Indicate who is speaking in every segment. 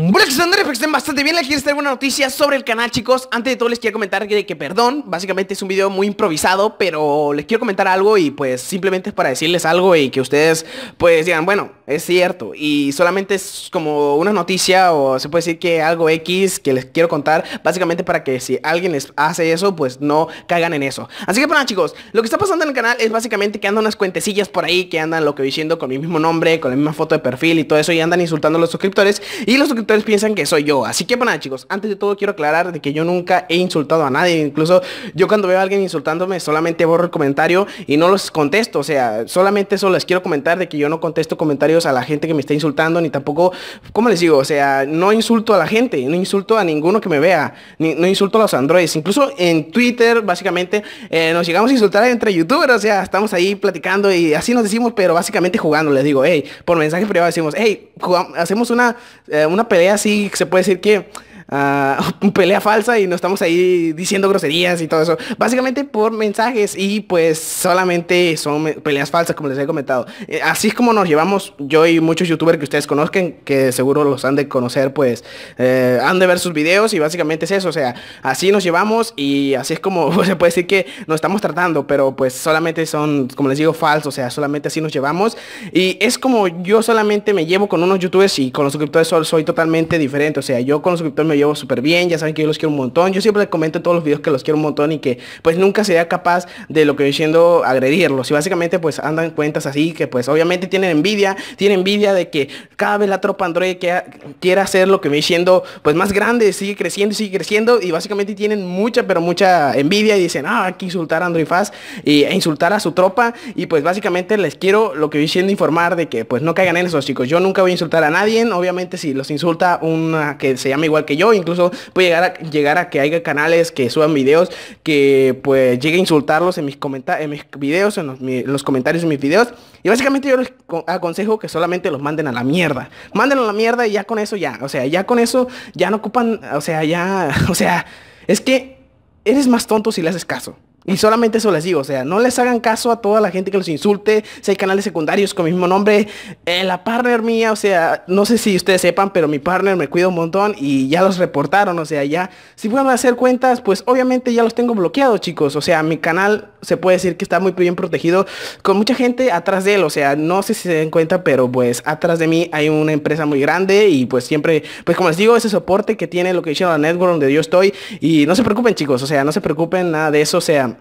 Speaker 1: Hola que espero que bastante bien, les quiero una noticia sobre el canal chicos Antes de todo les quiero comentar que, perdón, básicamente es un video muy improvisado Pero les quiero comentar algo y pues simplemente es para decirles algo y que ustedes pues digan Bueno, es cierto y solamente es como una noticia o se puede decir que algo X que les quiero contar Básicamente para que si alguien les hace eso pues no caigan en eso Así que bueno pues, chicos, lo que está pasando en el canal es básicamente que andan unas cuentecillas por ahí Que andan lo que diciendo con mi mismo nombre, con la misma foto de perfil y todo eso Y andan insultando a los suscriptores y los suscriptores ustedes piensan que soy yo. Así que bueno chicos, antes de todo quiero aclarar de que yo nunca he insultado a nadie. Incluso yo cuando veo a alguien insultándome solamente borro el comentario y no los contesto. O sea, solamente eso les quiero comentar de que yo no contesto comentarios a la gente que me está insultando ni tampoco, ¿cómo les digo? O sea, no insulto a la gente, no insulto a ninguno que me vea, no insulto a los androides. Incluso en Twitter, básicamente, eh, nos llegamos a insultar entre youtubers. O sea, estamos ahí platicando y así nos decimos, pero básicamente jugando. Les digo, hey, por mensaje privado decimos, hey, hacemos una, eh, una así, se puede decir que pelea falsa y nos estamos ahí diciendo groserías y todo eso. Básicamente por mensajes y pues solamente son peleas falsas, como les he comentado. Eh, así es como nos llevamos yo y muchos youtubers que ustedes conozcan, que seguro los han de conocer, pues eh, han de ver sus videos y básicamente es eso. O sea, así nos llevamos y así es como se puede decir que nos estamos tratando, pero pues solamente son, como les digo, falsos. O sea, solamente así nos llevamos. Y es como yo solamente me llevo con unos youtubers y con los suscriptores soy, soy totalmente diferente. O sea, yo con los suscriptores me llevo súper bien, ya saben que yo los quiero un montón. Yo siempre les comento en todos los videos que los quiero un montón y que pues nunca sería capaz de lo que voy diciendo agredirlos. Y básicamente pues andan cuentas así que pues obviamente tienen envidia, tienen envidia de que cada vez la tropa Android que quiera hacer lo que me diciendo pues más grande, sigue creciendo y sigue creciendo y básicamente tienen mucha pero mucha envidia y dicen, ah, hay que insultar a Android Fast e insultar a su tropa y pues básicamente les quiero lo que voy diciendo informar de que pues no caigan en esos chicos. Yo nunca voy a insultar a nadie, obviamente si los insulta una que se llama igual que yo, incluso puede llegar a, llegar a que haya canales que suban videos que pues llegue a insultarlos en mis, comentarios en mis videos, en los, comentarios de mis videos. Y básicamente yo les aconsejo que solamente los manden a la mierda. manden a la mierda y ya con eso ya, o sea, ya con eso ya no ocupan, o sea, ya, o sea, es que eres más tonto si le haces caso. Y solamente eso les digo, o sea, no les hagan caso a toda la gente que los insulte, si hay canales secundarios con mi mismo nombre, eh, la partner mía, o sea, no sé si ustedes sepan, pero mi partner me cuida un montón y ya los reportaron, o sea, ya, si fueron a hacer cuentas, pues obviamente ya los tengo bloqueados, chicos, o sea, mi canal se puede decir que está muy bien protegido con mucha gente atrás de él, o sea, no sé si se den cuenta, pero pues atrás de mí hay una empresa muy grande y pues siempre, pues como les digo, ese soporte que tiene lo que hicieron la network donde yo estoy y no se preocupen, chicos, o sea, no se preocupen nada de eso, o sea,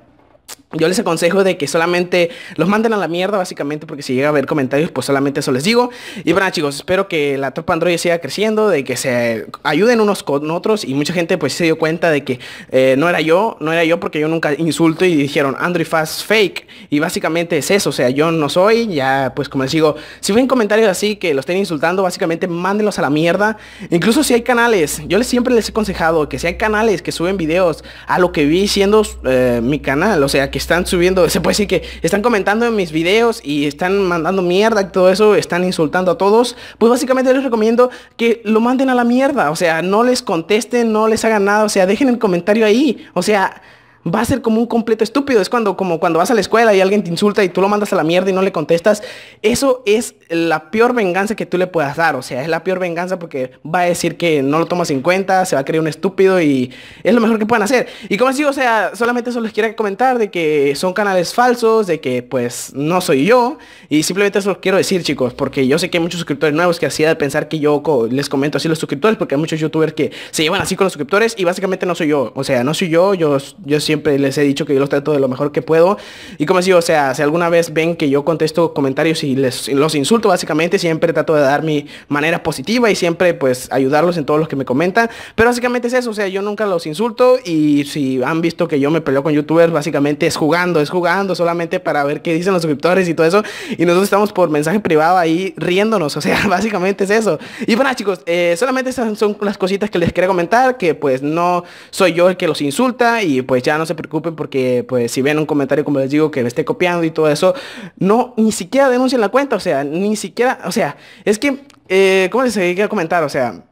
Speaker 1: yo les aconsejo de que solamente los manden a la mierda, básicamente, porque si llega a haber comentarios, pues solamente eso les digo. Y bueno, chicos, espero que la tropa Android siga creciendo, de que se ayuden unos con otros. Y mucha gente pues se dio cuenta de que eh, no era yo, no era yo porque yo nunca insulto y dijeron Android Fast Fake. Y básicamente es eso, o sea, yo no soy, ya pues como les digo, si ven comentarios así que los estén insultando, básicamente mándenlos a la mierda. Incluso si hay canales, yo les, siempre les he aconsejado que si hay canales que suben videos a lo que vi siendo eh, mi canal, o sea, sea, que están subiendo, se puede decir que están comentando en mis videos y están mandando mierda y todo eso, están insultando a todos, pues básicamente les recomiendo que lo manden a la mierda, o sea, no les contesten, no les hagan nada, o sea, dejen el comentario ahí, o sea va a ser como un completo estúpido. Es cuando, como cuando vas a la escuela y alguien te insulta y tú lo mandas a la mierda y no le contestas. Eso es la peor venganza que tú le puedas dar. O sea, es la peor venganza porque va a decir que no lo tomas en cuenta, se va a creer un estúpido y es lo mejor que pueden hacer. Y como así, o sea, solamente eso les quiero comentar de que son canales falsos, de que pues no soy yo. Y simplemente eso quiero decir, chicos, porque yo sé que hay muchos suscriptores nuevos que hacía de pensar que yo les comento así los suscriptores, porque hay muchos youtubers que se llevan así con los suscriptores y básicamente no soy yo. O sea, no soy yo, yo, yo siempre les he dicho que yo los trato de lo mejor que puedo. Y como digo, o sea, si alguna vez ven que yo contesto comentarios y les, los insulto, básicamente siempre trato de dar mi manera positiva y siempre pues ayudarlos en todos los que me comentan. Pero básicamente es eso, o sea, yo nunca los insulto y si han visto que yo me peleo con youtubers, básicamente es jugando, es jugando solamente para ver qué dicen los suscriptores y todo eso. Y nosotros estamos por mensaje privado ahí riéndonos, o sea, básicamente es eso. Y bueno pues chicos, eh, solamente esas son las cositas que les quería comentar, que pues no soy yo el que los insulta y pues ya no se preocupen porque pues si ven un comentario como les digo que me esté copiando y todo eso, no, ni siquiera denuncien la cuenta, o sea, ni siquiera, o sea, es que, como eh, ¿cómo les quería comentar? O sea,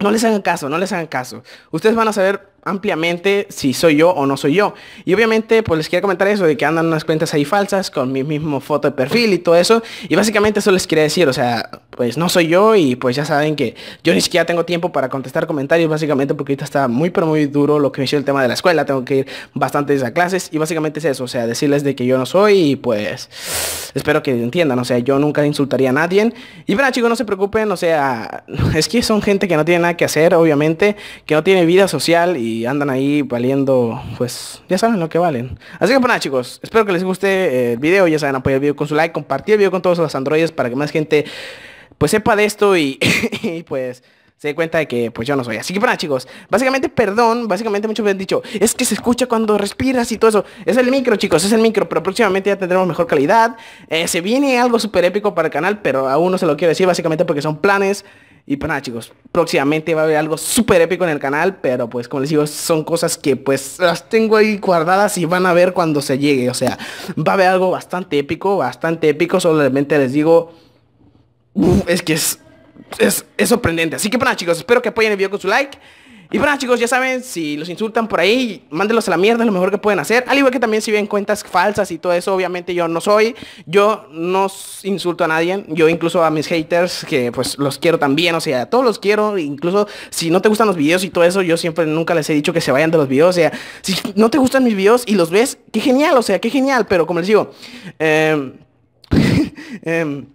Speaker 1: no les hagan caso, no les hagan caso. Ustedes van a saber ampliamente si soy yo o no soy yo. Y obviamente pues les quería comentar eso de que andan unas cuentas ahí falsas con mi mismo foto de perfil y todo eso. Y básicamente eso les quería decir, o sea, pues no soy yo y pues ya saben que yo ni siquiera tengo tiempo para contestar comentarios básicamente porque ahorita está muy pero muy duro lo que me hizo el tema de la escuela, tengo que ir bastantes a clases y básicamente es eso, o sea, decirles de que yo no soy y pues espero que entiendan, o sea, yo nunca insultaría a nadie. Y bueno chicos, no se preocupen, o sea, es que son gente que no tiene nada que hacer, obviamente, que no tiene vida social y andan ahí valiendo, pues ya saben lo que valen. Así que pues nada chicos, espero que les guste el video, ya saben, apoyar el video con su like, compartir el video con todos los androides para que más gente pues sepa de esto y, pues se dé cuenta de que pues yo no soy. Así que para pues, chicos, básicamente, perdón, básicamente muchos me han dicho, es que se escucha cuando respiras y todo eso. Es el micro, chicos, es el micro, pero próximamente ya tendremos mejor calidad. Eh, se viene algo súper épico para el canal, pero aún no se lo quiero decir, básicamente porque son planes. Y para pues nada chicos, próximamente va a haber algo súper épico en el canal, pero pues como les digo, son cosas que pues las tengo ahí guardadas y van a ver cuando se llegue. O sea, va a haber algo bastante épico, bastante épico, solamente les digo, uh, es que es, es, sorprendente. Así que para pues nada chicos, espero que apoyen el video con su like. Y bueno, pues chicos, ya saben, si los insultan por ahí, mándelos a la mierda, es lo mejor que pueden hacer. Al igual que también si ven cuentas falsas y todo eso, obviamente yo no soy, yo no insulto a nadie, yo incluso a mis haters, que pues los quiero también, o sea, a todos los quiero, incluso si no te gustan los videos y todo eso, yo siempre nunca les he dicho que se vayan de los videos, o sea, si no te gustan mis videos y los ves, qué genial, o sea, qué genial, pero como les digo, eh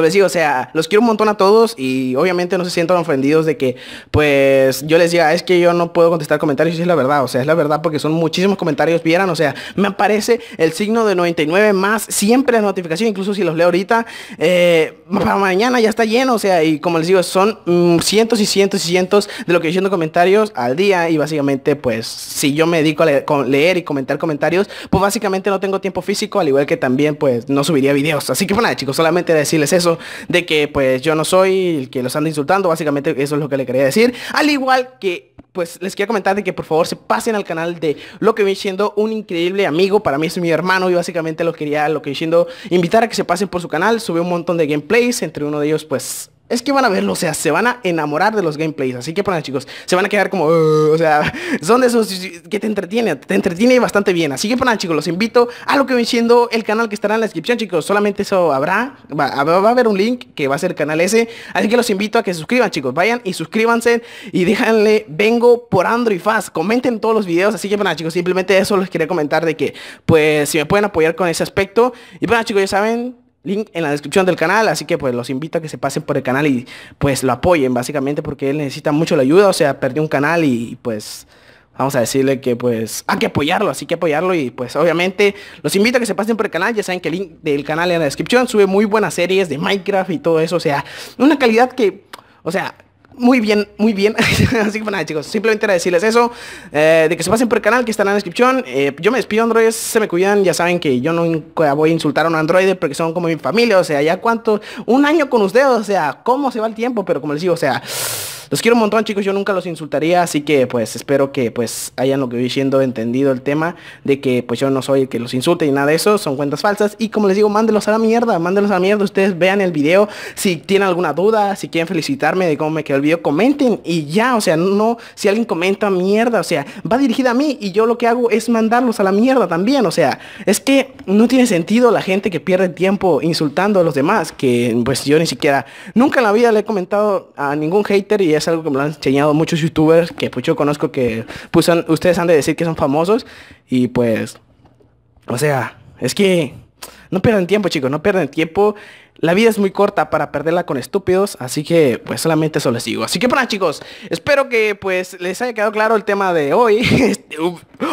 Speaker 1: les digo, o sea, los quiero un montón a todos y obviamente no se sientan ofendidos de que, pues, yo les diga, ah, es que yo no puedo contestar comentarios y es la verdad, o sea, es la verdad porque son muchísimos comentarios, vieran, o sea, me aparece el signo de 99 más siempre la notificación, incluso si los leo ahorita, eh, para mañana ya está lleno, o sea, y como les digo, son mm, cientos y cientos y cientos de lo que diciendo comentarios al día y básicamente, pues, si yo me dedico a leer, y comentar comentarios, pues básicamente no tengo tiempo físico, al igual que también, pues, no subiría videos. Así que, pues nada chicos, solamente decirles eso de que pues yo no soy el que los anda insultando, básicamente eso es lo que le quería decir. Al igual que pues les quería comentar de que por favor se pasen al canal de lo que viene siendo un increíble amigo, para mí es mi hermano y básicamente lo quería, lo que viene invitar a que se pasen por su canal, sube un montón de gameplays, entre uno de ellos pues es que van a verlo, o sea, se van a enamorar de los gameplays. Así que para chicos, se van a quedar como, o sea, son de esos que te entretiene, te entretiene bastante bien. Así que para chicos, los invito a lo que voy siendo el canal que estará en la descripción, chicos. Solamente eso habrá, va, a haber un link que va a ser el canal ese. Así que los invito a que se suscriban, chicos. Vayan y suscríbanse y déjanle, vengo por Android Fast. Comenten todos los videos. Así que para chicos, simplemente eso les quería comentar de que, pues, si me pueden apoyar con ese aspecto. Y para chicos, ya saben, link en la descripción del canal, así que pues los invito a que se pasen por el canal y pues lo apoyen básicamente porque él necesita mucho la ayuda, o sea, perdió un canal y pues vamos a decirle que pues hay que apoyarlo, así que apoyarlo y pues obviamente los invito a que se pasen por el canal, ya saben que el link del canal en la descripción sube muy buenas series de Minecraft y todo eso, o sea, una calidad que, o sea, muy bien, muy bien. Así que pues, nada, chicos, simplemente era decirles eso, eh, de que se pasen por el canal que está en la descripción. Eh, yo me despido, Android. se me cuidan, ya saben que yo no voy a insultar a un android porque son como mi familia, o sea, ya cuánto, un año con ustedes, o sea, cómo se va el tiempo, pero como les digo, o sea... Los quiero un montón, chicos. Yo nunca los insultaría. Así que, pues, espero que, pues, hayan lo que voy diciendo entendido el tema de que, pues, yo no soy el que los insulte y nada de eso. Son cuentas falsas. Y como les digo, mándelos a la mierda. Mándelos a la mierda. Ustedes vean el video. Si tienen alguna duda, si quieren felicitarme de cómo me quedó el video, comenten y ya. O sea, no, si alguien comenta mierda, o sea, va dirigida a mí y yo lo que hago es mandarlos a la mierda también. O sea, es que no tiene sentido la gente que pierde tiempo insultando a los demás. Que, pues, yo ni siquiera, nunca en la vida le he comentado a ningún hater y es es algo que me lo han enseñado muchos youtubers que pues yo conozco que pues, ustedes han de decir que son famosos y pues, o sea, es que no pierden tiempo chicos, no pierden tiempo. La vida es muy corta para perderla con estúpidos, así que pues solamente eso les digo. Así que para chicos, espero que pues les haya quedado claro el tema de hoy. Este,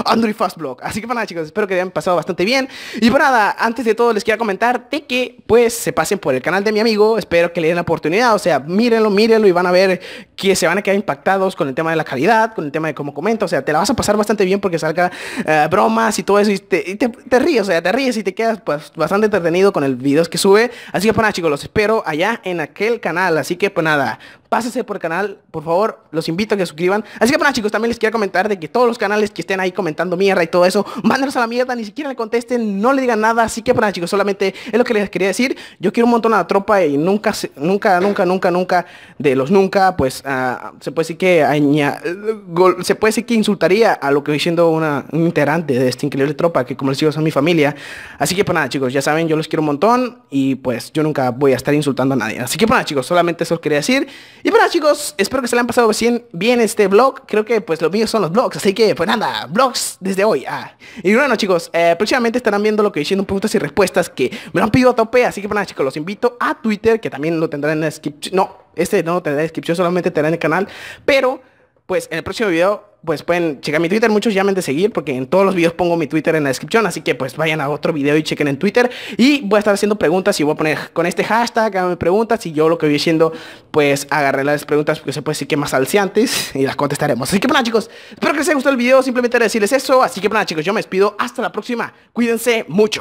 Speaker 1: Android Blog. Así que para pues nada, chicos, espero que hayan pasado bastante bien. Y para pues nada, antes de todo les quiero comentar de que pues se pasen por el canal de mi amigo. Espero que le den la oportunidad. O sea, mírenlo, mírenlo y van a ver que se van a quedar impactados con el tema de la calidad, con el tema de cómo comenta. O sea, te la vas a pasar bastante bien porque salga eh, bromas y todo eso. Y, te, ríes, o sea, te ríes y te quedas pues, bastante entretenido con el videos que sube. Así que para pues nada, chicos, los espero allá en aquel canal. Así que pues nada, Pásense por el canal, por favor, los invito a que suscriban. Así que pues nada chicos, también les quiero comentar de que todos los canales que estén ahí comentando mierda y todo eso, Mándenos a la mierda, ni siquiera le contesten, no le digan nada. Así que pues nada chicos, solamente es lo que les quería decir. Yo quiero un montón a la tropa y nunca, nunca, nunca, nunca, nunca, de los nunca, pues ah, se puede decir que se puede decir que insultaría a lo que voy siendo una, un integrante de esta increíble tropa, que como les digo, son mi familia. Así que para pues nada chicos, ya saben, yo los quiero un montón y pues yo nunca voy a estar insultando a nadie. Así que bueno chicos, solamente eso os quería decir. Y bueno chicos, espero que se le han pasado bien, este vlog Creo que pues los míos son los vlogs, así que pues nada, vlogs desde hoy ah. Y bueno chicos, eh, próximamente estarán viendo lo que diciendo preguntas y respuestas que me lo han pedido a tope Así que bueno pues, chicos, los invito a Twitter que también lo tendrán en la descripción No, este no lo tendrá en la descripción, solamente tendrá en el canal Pero pues en el próximo video, pues pueden checar mi Twitter. Muchos llamen de seguir porque en todos los videos pongo mi Twitter en la descripción. Así que pues vayan a otro video y chequen en Twitter. Y voy a estar haciendo preguntas y voy a poner con este hashtag, háganme preguntas. Y yo lo que voy haciendo pues agarré las preguntas porque se puede decir que más salciantes y las contestaremos. Así que pues, nada chicos, espero que les haya gustado el video. Simplemente decirles eso. Así que pues, nada chicos, yo me despido. Hasta la próxima. Cuídense mucho.